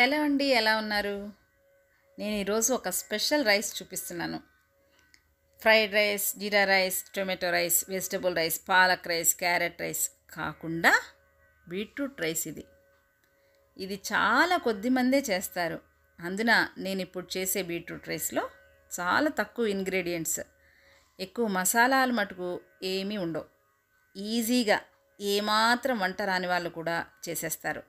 hello అండి ఎలా ఉన్నారు నేను ఈరోజు ఒక స్పెషల్ రైస్ చూపిస్తున్నాను fried rice jeera rice tomato rice vegetable rice palak rice carrot rice కాకుండా బీట్రూట్ రైస్ ఇది ఇది చాలా కొద్ది మందే చేస్తారు అందున నేను ఇప్పుడు చేసే బీట్రూట్ రైస్లో చాలా తక్కువ ఇంగ్రీడియంట్స్ ఎక్కువ మసాలాలు మటుకు ఏమీ ఉండవు ఈజీగా ఏమాత్రం వంట రాని వాళ్ళు కూడా చేసేస్తారు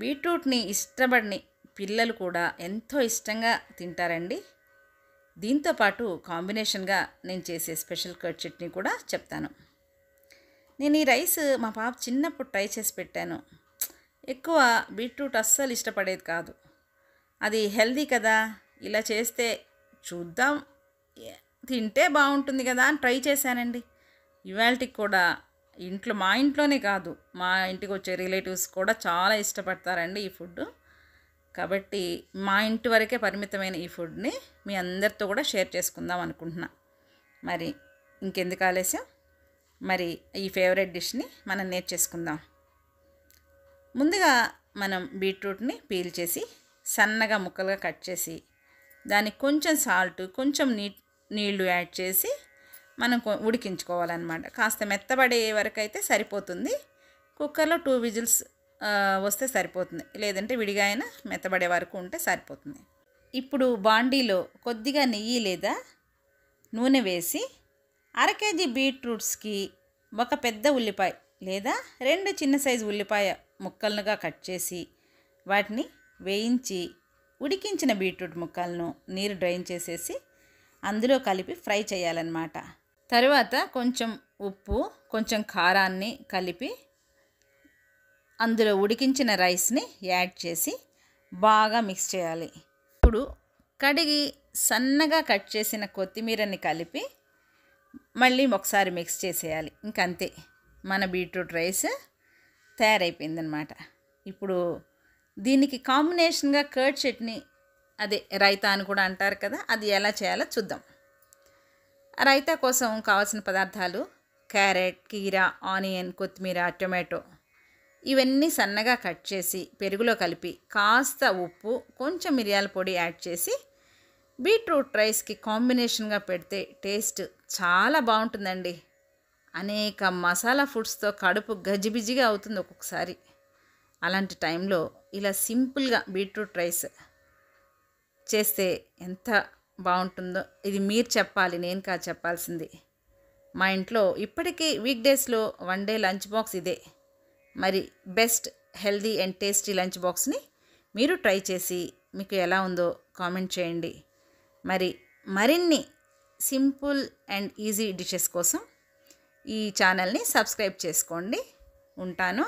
బీట్రూట్ని ఇష్టపడిని పిల్లలు కూడా ఎంతో ఇష్టంగా తింటారండి దీంతోపాటు కాంబినేషన్గా నేను చేసే స్పెషల్ కర్డ్ చట్నీ కూడా చెప్తాను నేను ఈ రైస్ మా పాప చిన్నప్పుడు ట్రై చేసి పెట్టాను ఎక్కువ బీట్రూట్ అస్సలు ఇష్టపడేది కాదు అది హెల్దీ కదా ఇలా చేస్తే చూద్దాం తింటే బాగుంటుంది కదా అని ట్రై చేశానండి ఇవాళకి కూడా ఇంట్లో మా ఇంట్లోనే కాదు మా ఇంటికి వచ్చే రిలేటివ్స్ కూడా చాలా ఇష్టపడతారండి ఈ ఫుడ్ కాబట్టి మా ఇంటి వరకే పరిమితమైన ఈ ఫుడ్ని మీ అందరితో కూడా షేర్ చేసుకుందాం అనుకుంటున్నా మరి ఇంకెందుకు ఆలస్యం మరి ఈ ఫేవరెట్ డిష్ని మనం నేర్చేసుకుందాం ముందుగా మనం బీట్రూట్ని పీల్ చేసి సన్నగా ముక్కలుగా కట్ చేసి దానికి కొంచెం సాల్ట్ కొంచెం నీ నీళ్లు యాడ్ చేసి మనం ఉడికించుకోవాలన్నమాట కాస్త మెత్తబడే వరకు అయితే సరిపోతుంది కుక్కర్లో టూ విజిల్స్ వస్తే సరిపోతుంది లేదంటే విడిగా అయినా మెత్తబడే వరకు ఉంటే సరిపోతుంది ఇప్పుడు బాండీలో కొద్దిగా నెయ్యి లేదా నూనె వేసి అర కేజీ బీట్రూట్స్కి ఒక పెద్ద ఉల్లిపాయ లేదా రెండు చిన్న సైజు ఉల్లిపాయ ముక్కలుగా కట్ చేసి వాటిని వేయించి ఉడికించిన బీట్రూట్ ముక్కలను నీరు డ్రైన్ చేసేసి అందులో కలిపి ఫ్రై చేయాలన్నమాట తర్వాత కొంచెం ఉప్పు కొంచెం కారాన్ని కలిపి అందులో ఉడికించిన రైస్ని యాడ్ చేసి బాగా మిక్స్ చేయాలి ఇప్పుడు కడిగి సన్నగా కట్ చేసిన కొత్తిమీరని కలిపి మళ్ళీ ఒకసారి మిక్స్ చేసేయాలి ఇంకంతే మన బీట్రూట్ రైస్ తయారైపోయిందనమాట ఇప్పుడు దీనికి కాంబినేషన్గా కర్డ్ చట్నీ అదే రైతా అని కూడా అంటారు కదా అది ఎలా చేయాలో చూద్దాం రైతా కోసం కావాల్సిన పదార్థాలు క్యారెట్ కీరా ఆనియన్ కొత్తిమీర టొమాటో ఇవన్నీ సన్నగా కట్ చేసి పెరుగులో కలిపి కాస్త ఉప్పు కొంచెం మిరియాల పొడి యాడ్ చేసి బీట్రూట్ రైస్కి కాంబినేషన్గా పెడితే టేస్ట్ చాలా బాగుంటుందండి అనేక మసాలా ఫుడ్స్తో కడుపు గజిబిజిగా అవుతుంది ఒక్కొక్కసారి అలాంటి టైంలో ఇలా సింపుల్గా బీట్రూట్ రైస్ చేస్తే ఎంత బాగుంటుందో ఇది మీరు చెప్పాలి నేను కాదు చెప్పాల్సింది మా ఇంట్లో ఇప్పటికీ వీక్ డేస్లో వన్ డే లంచ్ బాక్స్ ఇదే మరి best healthy and tasty lunch బాక్స్ని మీరు ట్రై చేసి మీకు ఎలా ఉందో కామెంట్ చేయండి మరి మరిన్ని సింపుల్ అండ్ ఈజీ డిషెస్ కోసం ఈ ఛానల్ని సబ్స్క్రైబ్ చేసుకోండి ఉంటాను